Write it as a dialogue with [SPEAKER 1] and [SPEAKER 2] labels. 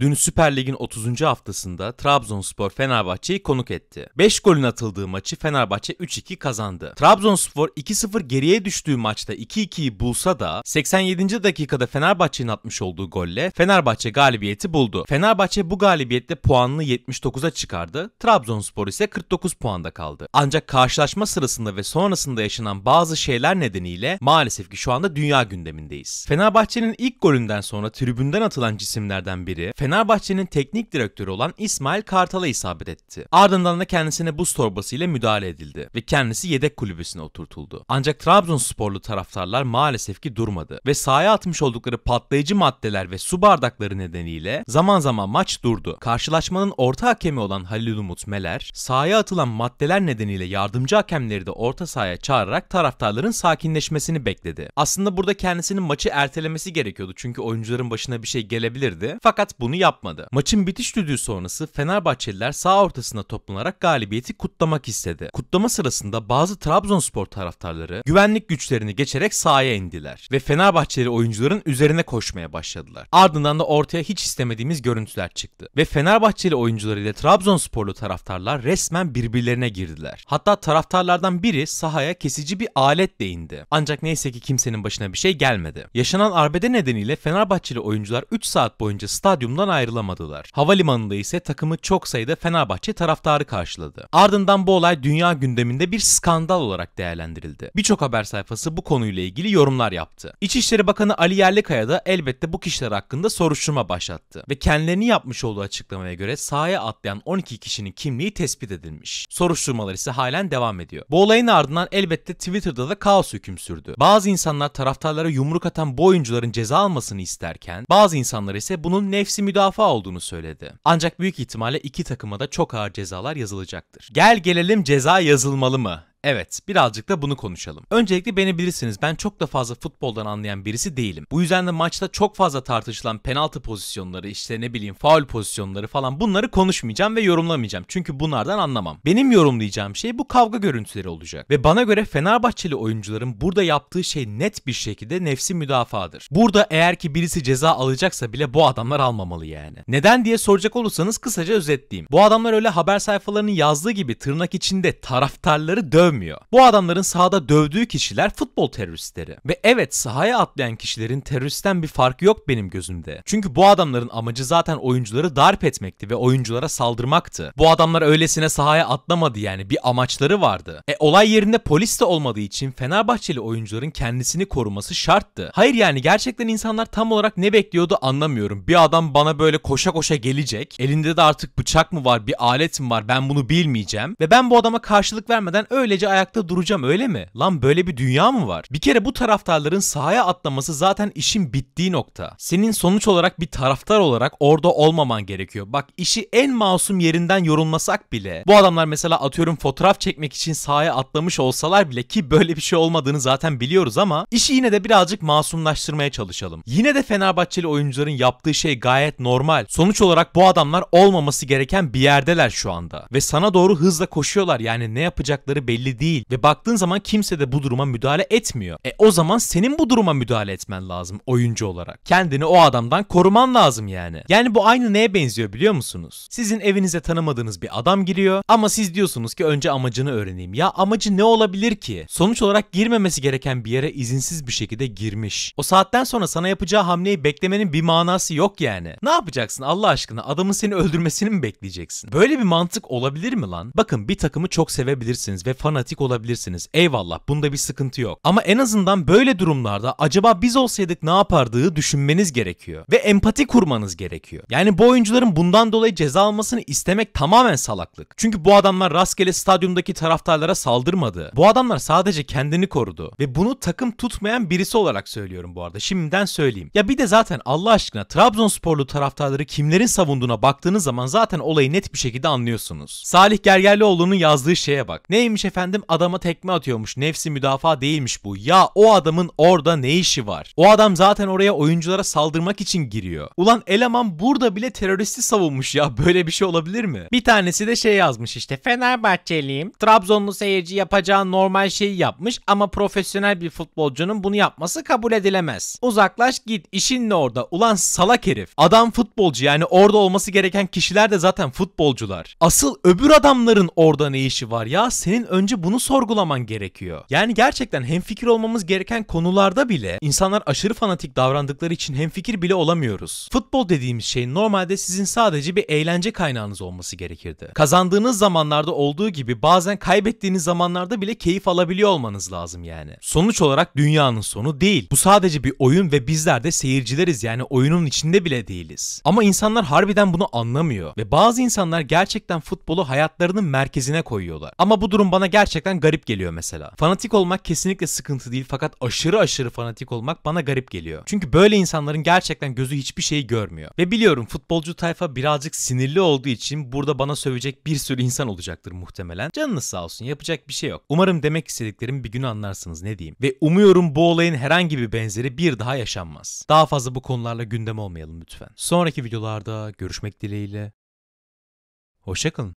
[SPEAKER 1] Dün Süper Lig'in 30. haftasında Trabzonspor Fenerbahçe'yi konuk etti. 5 golün atıldığı maçı Fenerbahçe 3-2 kazandı. Trabzonspor 2-0 geriye düştüğü maçta 2-2'yi bulsa da 87. dakikada Fenerbahçe'nin atmış olduğu golle Fenerbahçe galibiyeti buldu. Fenerbahçe bu galibiyette puanını 79'a çıkardı. Trabzonspor ise 49 puanda kaldı. Ancak karşılaşma sırasında ve sonrasında yaşanan bazı şeyler nedeniyle maalesef ki şu anda dünya gündemindeyiz. Fenerbahçe'nin ilk golünden sonra tribünden atılan cisimlerden biri Fenerbahçe Fenerbahçe'nin teknik direktörü olan İsmail Kartal'a isabet etti. Ardından da kendisine buz torbası ile müdahale edildi ve kendisi yedek kulübesine oturtuldu. Ancak Trabzonsporlu taraftarlar maalesef ki durmadı ve sahaya atmış oldukları patlayıcı maddeler ve su bardakları nedeniyle zaman zaman maç durdu. Karşılaşmanın orta hakemi olan Halil Umut Meler, sahaya atılan maddeler nedeniyle yardımcı hakemleri de orta sahaya çağırarak taraftarların sakinleşmesini bekledi. Aslında burada kendisinin maçı ertelemesi gerekiyordu çünkü oyuncuların başına bir şey gelebilirdi. Fakat bunu yapmadı. Maçın bitiş düdüğü sonrası Fenerbahçeliler sağ ortasına toplanarak galibiyeti kutlamak istedi. Kutlama sırasında bazı Trabzonspor taraftarları güvenlik güçlerini geçerek sahaya indiler ve Fenerbahçeli oyuncuların üzerine koşmaya başladılar. Ardından da ortaya hiç istemediğimiz görüntüler çıktı ve Fenerbahçeli oyuncuları ile Trabzonsporlu taraftarlar resmen birbirlerine girdiler. Hatta taraftarlardan biri sahaya kesici bir aletle indi. Ancak neyse ki kimsenin başına bir şey gelmedi. Yaşanan arbede nedeniyle Fenerbahçeli oyuncular 3 saat boyunca stadyumdan ayrılamadılar. Havalimanında ise takımı çok sayıda Fenerbahçe taraftarı karşıladı. Ardından bu olay dünya gündeminde bir skandal olarak değerlendirildi. Birçok haber sayfası bu konuyla ilgili yorumlar yaptı. İçişleri Bakanı Ali Yerlikaya da elbette bu kişiler hakkında soruşturma başlattı ve kendilerini yapmış olduğu açıklamaya göre sahaya atlayan 12 kişinin kimliği tespit edilmiş. Soruşturmalar ise halen devam ediyor. Bu olayın ardından elbette Twitter'da da kaos hüküm sürdü. Bazı insanlar taraftarlara yumruk atan bu oyuncuların ceza almasını isterken bazı insanlar ise bunun nefsi müdahale müdafaa olduğunu söyledi. Ancak büyük ihtimalle iki takıma da çok ağır cezalar yazılacaktır. Gel gelelim ceza yazılmalı mı? Evet, birazcık da bunu konuşalım. Öncelikle beni bilirsiniz ben çok da fazla futboldan anlayan birisi değilim. Bu yüzden de maçta çok fazla tartışılan penaltı pozisyonları, işte ne bileyim faul pozisyonları falan bunları konuşmayacağım ve yorumlamayacağım. Çünkü bunlardan anlamam. Benim yorumlayacağım şey bu kavga görüntüleri olacak. Ve bana göre Fenerbahçeli oyuncuların burada yaptığı şey net bir şekilde nefsi müdafaadır. Burada eğer ki birisi ceza alacaksa bile bu adamlar almamalı yani. Neden diye soracak olursanız kısaca özetleyeyim. Bu adamlar öyle haber sayfalarının yazdığı gibi tırnak içinde taraftarları döv dövmüyor. Bu adamların sahada dövdüğü kişiler futbol teröristleri. Ve evet sahaya atlayan kişilerin teröristten bir farkı yok benim gözümde. Çünkü bu adamların amacı zaten oyuncuları darp etmekti ve oyunculara saldırmaktı. Bu adamlar öylesine sahaya atlamadı yani bir amaçları vardı. E olay yerinde polis de olmadığı için Fenerbahçeli oyuncuların kendisini koruması şarttı. Hayır yani gerçekten insanlar tam olarak ne bekliyordu anlamıyorum. Bir adam bana böyle koşa koşa gelecek. Elinde de artık bıçak mı var bir alet mi var ben bunu bilmeyeceğim. Ve ben bu adama karşılık vermeden öyle gece ayakta duracağım öyle mi? Lan böyle bir dünya mı var? Bir kere bu taraftarların sahaya atlaması zaten işin bittiği nokta. Senin sonuç olarak bir taraftar olarak orada olmaman gerekiyor. Bak işi en masum yerinden yorulmasak bile bu adamlar mesela atıyorum fotoğraf çekmek için sahaya atlamış olsalar bile ki böyle bir şey olmadığını zaten biliyoruz ama işi yine de birazcık masumlaştırmaya çalışalım. Yine de Fenerbahçeli oyuncuların yaptığı şey gayet normal. Sonuç olarak bu adamlar olmaması gereken bir yerdeler şu anda. Ve sana doğru hızla koşuyorlar yani ne yapacakları belli belli değil ve baktığın zaman kimse de bu duruma müdahale etmiyor. E o zaman senin bu duruma müdahale etmen lazım oyuncu olarak. Kendini o adamdan koruman lazım yani. Yani bu aynı neye benziyor biliyor musunuz? Sizin evinize tanımadığınız bir adam giriyor ama siz diyorsunuz ki önce amacını öğreneyim. Ya amacı ne olabilir ki? Sonuç olarak girmemesi gereken bir yere izinsiz bir şekilde girmiş. O saatten sonra sana yapacağı hamleyi beklemenin bir manası yok yani. Ne yapacaksın Allah aşkına? Adamın seni öldürmesini mi bekleyeceksin? Böyle bir mantık olabilir mi lan? Bakın bir takımı çok sevebilirsiniz ve fanat fanatik olabilirsiniz. Eyvallah bunda bir sıkıntı yok. Ama en azından böyle durumlarda acaba biz olsaydık ne yapardığı düşünmeniz gerekiyor. Ve empati kurmanız gerekiyor. Yani bu oyuncuların bundan dolayı ceza almasını istemek tamamen salaklık. Çünkü bu adamlar rastgele stadyumdaki taraftarlara saldırmadı. Bu adamlar sadece kendini korudu. Ve bunu takım tutmayan birisi olarak söylüyorum bu arada. Şimdiden söyleyeyim. Ya bir de zaten Allah aşkına Trabzonsporlu taraftarları kimlerin savunduğuna baktığınız zaman zaten olayı net bir şekilde anlıyorsunuz. Salih Gergerlioğlu'nun yazdığı şeye bak. Neymiş efendim? efendim adama tekme atıyormuş. Nefsi müdafaa değilmiş bu. Ya o adamın orada ne işi var? O adam zaten oraya oyunculara saldırmak için giriyor. Ulan eleman burada bile teröristi savunmuş ya. Böyle bir şey olabilir mi? Bir tanesi de şey yazmış işte. Fenerbahçeliyim. Trabzonlu seyirci yapacağı normal şeyi yapmış ama profesyonel bir futbolcunun bunu yapması kabul edilemez. Uzaklaş git. işin ne orada? Ulan salak herif. Adam futbolcu yani orada olması gereken kişiler de zaten futbolcular. Asıl öbür adamların orada ne işi var ya? Senin önce bence bunu sorgulaman gerekiyor. Yani gerçekten hem fikir olmamız gereken konularda bile insanlar aşırı fanatik davrandıkları için hem fikir bile olamıyoruz. Futbol dediğimiz şey normalde sizin sadece bir eğlence kaynağınız olması gerekirdi. Kazandığınız zamanlarda olduğu gibi bazen kaybettiğiniz zamanlarda bile keyif alabiliyor olmanız lazım yani. Sonuç olarak dünyanın sonu değil. Bu sadece bir oyun ve bizler de seyircileriz yani oyunun içinde bile değiliz. Ama insanlar harbiden bunu anlamıyor ve bazı insanlar gerçekten futbolu hayatlarının merkezine koyuyorlar. Ama bu durum bana gerçekten gerçekten garip geliyor mesela. Fanatik olmak kesinlikle sıkıntı değil fakat aşırı aşırı fanatik olmak bana garip geliyor. Çünkü böyle insanların gerçekten gözü hiçbir şeyi görmüyor. Ve biliyorum futbolcu tayfa birazcık sinirli olduğu için burada bana sövecek bir sürü insan olacaktır muhtemelen. Canınız sağ olsun yapacak bir şey yok. Umarım demek istediklerim bir gün anlarsınız ne diyeyim. Ve umuyorum bu olayın herhangi bir benzeri bir daha yaşanmaz. Daha fazla bu konularla gündem olmayalım lütfen. Sonraki videolarda görüşmek dileğiyle. Hoşçakalın.